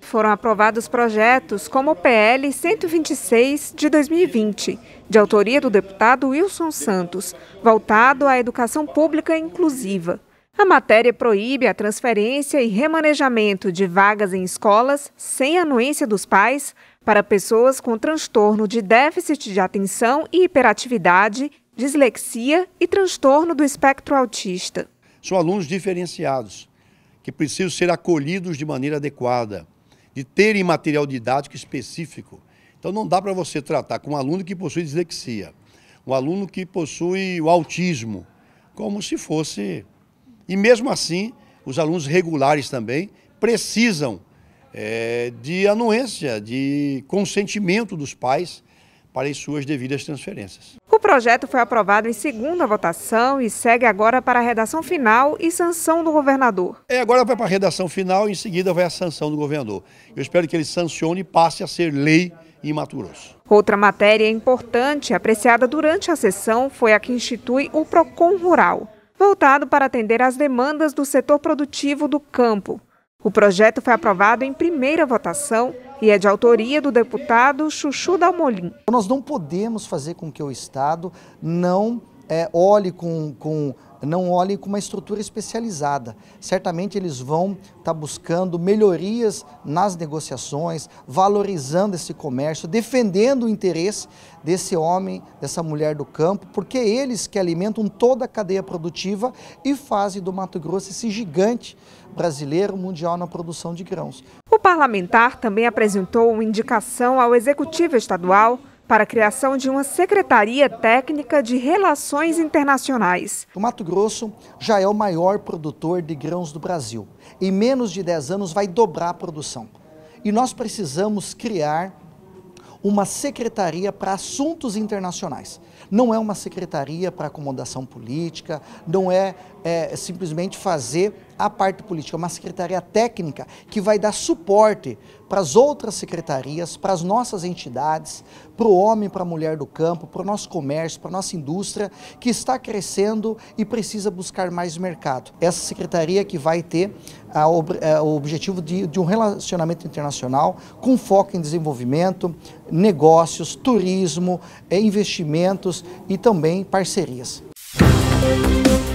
Foram aprovados projetos como o PL 126 de 2020, de autoria do deputado Wilson Santos, voltado à educação pública inclusiva. A matéria proíbe a transferência e remanejamento de vagas em escolas sem anuência dos pais para pessoas com transtorno de déficit de atenção e hiperatividade dislexia e transtorno do espectro autista. São alunos diferenciados, que precisam ser acolhidos de maneira adequada, de terem material didático específico. Então não dá para você tratar com um aluno que possui dislexia, um aluno que possui o autismo, como se fosse. E mesmo assim, os alunos regulares também precisam é, de anuência, de consentimento dos pais para as suas devidas transferências projeto foi aprovado em segunda votação e segue agora para a redação final e sanção do governador. É, agora vai para a redação final e em seguida vai a sanção do governador. Eu espero que ele sancione e passe a ser lei em Mato Grosso. Outra matéria importante apreciada durante a sessão foi a que institui o PROCON Rural, voltado para atender às demandas do setor produtivo do campo. O projeto foi aprovado em primeira votação e é de autoria do deputado Chuchu Dalmolin. Nós não podemos fazer com que o Estado não é, olhe com, com não olhem com uma estrutura especializada. Certamente eles vão estar tá buscando melhorias nas negociações, valorizando esse comércio, defendendo o interesse desse homem, dessa mulher do campo, porque eles que alimentam toda a cadeia produtiva e fazem do Mato Grosso esse gigante brasileiro mundial na produção de grãos. O parlamentar também apresentou uma indicação ao Executivo Estadual para a criação de uma Secretaria Técnica de Relações Internacionais. O Mato Grosso já é o maior produtor de grãos do Brasil. Em menos de 10 anos vai dobrar a produção. E nós precisamos criar uma secretaria para assuntos internacionais. Não é uma secretaria para acomodação política, não é, é simplesmente fazer a parte política, uma secretaria técnica que vai dar suporte para as outras secretarias, para as nossas entidades, para o homem, para a mulher do campo, para o nosso comércio, para a nossa indústria, que está crescendo e precisa buscar mais mercado. Essa secretaria que vai ter a, a, é, o objetivo de, de um relacionamento internacional com foco em desenvolvimento, negócios, turismo, é, investimentos e também parcerias. Música